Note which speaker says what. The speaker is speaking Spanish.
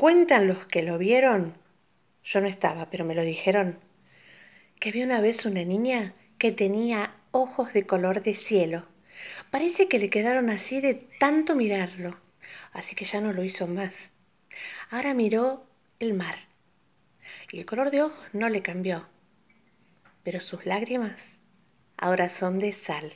Speaker 1: Cuentan los que lo vieron, yo no estaba, pero me lo dijeron, que había una vez una niña que tenía ojos de color de cielo. Parece que le quedaron así de tanto mirarlo, así que ya no lo hizo más. Ahora miró el mar y el color de ojos no le cambió, pero sus lágrimas ahora son de sal.